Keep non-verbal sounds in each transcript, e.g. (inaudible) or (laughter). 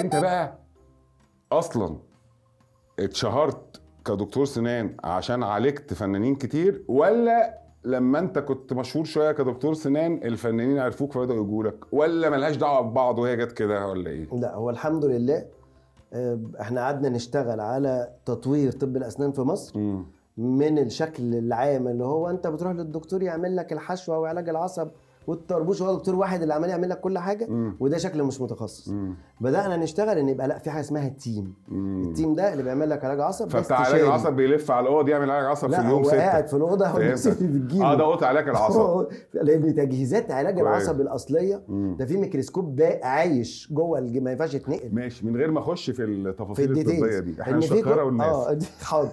انت بقى اصلا اتشهرت كدكتور سنان عشان عالجت فنانين كتير ولا لما انت كنت مشهور شويه كدكتور سنان الفنانين عرفوك فبداوا يجوا لك ولا ملهاش دعوه ببعض وهي جت كده ولا ايه؟ لا هو الحمد لله آه، احنا قعدنا نشتغل على تطوير طب الاسنان في مصر م. من الشكل العام اللي هو انت بتروح للدكتور يعمل لك الحشوه وعلاج العصب والطربوش هو دكتور واحد اللي عمال يعمل لك كل حاجه مم. وده شكل مش متخصص مم. بدانا نشتغل ان يبقى لا في حاجه اسمها التيم مم. التيم ده اللي بيعمل لك علاج عصب فبتاع علاج العصب بيلف على الاوضه يعمل علاج عصب في اليوم سته قاعد في الاوضه هو بتجيله اه ده اوضه علاج العصب (laughs) لان تجهيزات علاج العصب الاصليه ده في ميكروسكوب عايش جوه ما ينفعش يتنقل ماشي من غير ما اخش في التفاصيل الطبيه دي احنا نشكرها والناس اه حاضر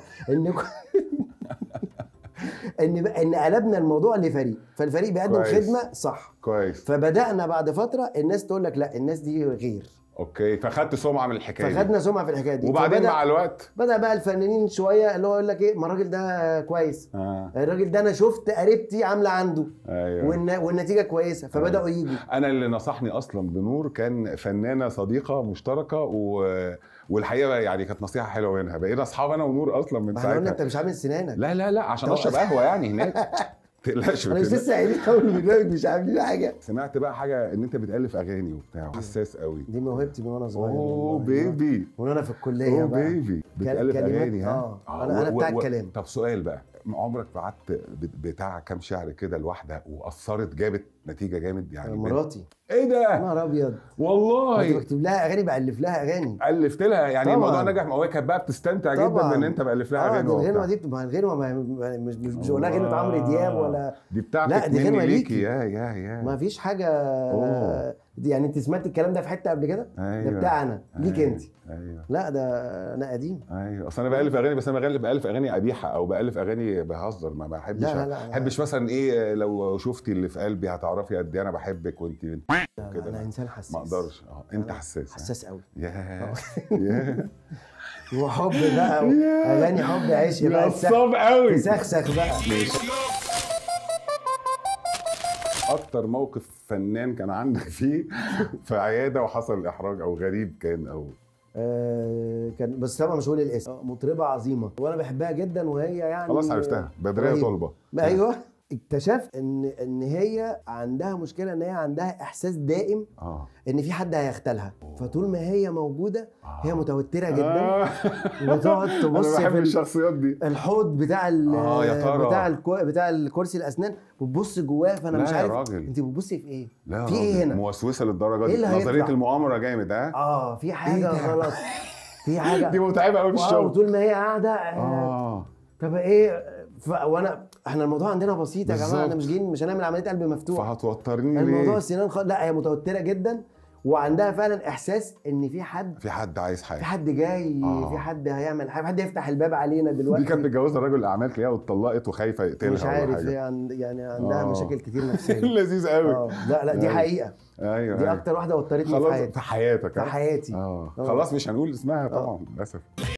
ان ان قلبنا الموضوع لفريق فالفريق بيقدم خدمه صح كويس فبدانا بعد فتره الناس تقول لك لا الناس دي غير اوكي فخدت سمعه من الحكايه دي فخدنا سمعه في الحكايه دي وبعدين مع الوقت بدا بقى الفنانين شويه اللي هو يقول لك ايه ما الراجل ده كويس آه. الراجل ده انا شفت قريبتي عامله عنده أيوة. والن... والنتيجه كويسه فبداوا آه. يجوا انا اللي نصحني اصلا بنور كان فنانه صديقه مشتركه و... والحقيقه يعني كانت نصيحه حلوه منها بقينا اصحاب انا ونور اصلا من ساعتها انت مش عامل سنانك لا لا لا عشان اشرب قهوه يعني هناك (laughs) تقلقش انا مش لسه قايلين اول البرنامج مش عاملين حاجه سمعت بقى حاجه ان انت بتالف اغاني وبتاع حساس قوي دي موهبتي من وانا صغير اوه بيبي وانا في الكليه اوه بيبي بتالف اغاني ها اه, آه، انا انا بتاع الكلام طب سؤال بقى عمرك بعت بتاع كام شعر كده لواحده واثرت جابت نتيجه جامد يعني مراتي ايه ده؟ نهار ابيض والله كنت بكتب لها اغاني بالف لها اغاني الفت لها يعني الموضوع نجح ما هو كانت بقى بتستمتع طبعًا. جدا ان انت بالف لها آه، اغاني آه الغنوه دي بتبقى الغنوه مش مش بقول غنوه عمرو دياب ولا دي بتاعتك لا دي غنوه ليكي يا يا يا ما فيش حاجه أوه. دي يعني انت سمعت الكلام ده في حته قبل كده؟ أيوة. ده بتاع انا أيوة. ليك انت أيوة. لا ده انا قديم ايوه اصل انا بالف اغاني بس انا بغلب بالف اغاني قبيحه او بالف اغاني بهزر ما بحبش لا لا لا بحبش مثلا ايه لو شفتي اللي في قلبي هتعرفي قد ايه انا بحبك وانت كده انا انسان حساس ما اقدرش اه انت حساس حساس قوي ياه (laughs) وحب بقى (laughs) اغاني حب عشق بقى نصاب قوي تسخسخ بقى اكتر موقف فنان كان عندك فيه (laughs) في عياده وحصل احراج او غريب كان او آه كان بس طبعا مش هقول الاسم مطربه عظيمه وانا بحبها جدا وهي يعني خلاص عرفتها بدريه طلبه ايوه اكتشفت ان ان هي عندها مشكله ان هي عندها احساس دائم آه. ان في حد هيغتالها فطول ما هي موجوده آه. هي متوتره جدا آه. (laughs) وتقعد تبص في الشخصيات دي الحوض بتاع آه يا ترى. بتاع الكو... بتاع الكرسي الاسنان وتبص جواه فانا مش عارف راجل. انت بتبصي في ايه؟ لا في ايه هنا؟ موسوسه للدرجه دي إيه نظريه المؤامره جامد ها؟ اه في إيه حاجه إيه غلط في حاجه (laughs) دي متعبه قوي في الشغل وطول ما هي قاعده آه. آه. طب ايه وانا احنا الموضوع عندنا بسيط يا جماعه احنا مش جايين مش هنعمل عمليه قلب مفتوح فهتوترني الموضوع سنان خ... لا هي متوتره جدا وعندها فعلا احساس ان في حد في حد عايز حاجه في حد جاي آه. في حد هيعمل حاجه في حد يفتح الباب علينا دلوقتي دي كانت متجوزه راجل اعمال كده واتطلقت وخايفه يقتلها مش عارف ليه عند يعني،, يعني عندها آه. مشاكل كتير (laughs) نفسيه لذيذ قوي آه. لا لا دي أيوة. حقيقه ايوه دي أيوة. اكتر واحده وترتني في حياتي في حياتك في آه. حياتي آه. خلاص آه. مش هنقول اسمها طبعا آه. للاسف